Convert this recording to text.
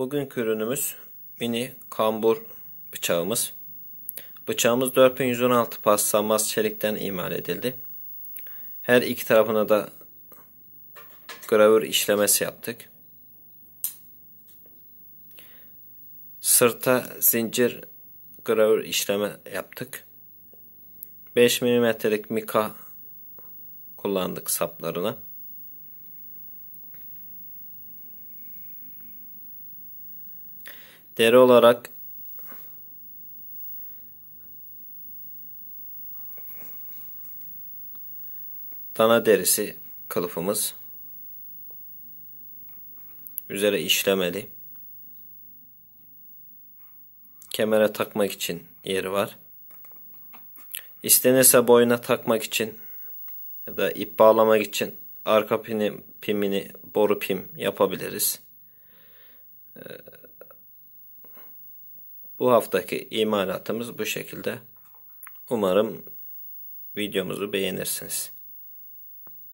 Bugünkü ürünümüz mini kambur bıçağımız. Bıçağımız 4116 paslanmaz çelikten imal edildi. Her iki tarafına da gravür işlemesi yaptık. Sırta zincir gravür işleme yaptık. 5 mm'lik mika kullandık saplarına. deri olarak dana derisi kılıfımız üzere işlemeli. Kemere takmak için yeri var. İstenirse boyuna takmak için ya da ip bağlamak için arka pini, pimini boru pim yapabiliriz. Ee, bu haftaki imalatımız bu şekilde. Umarım videomuzu beğenirsiniz.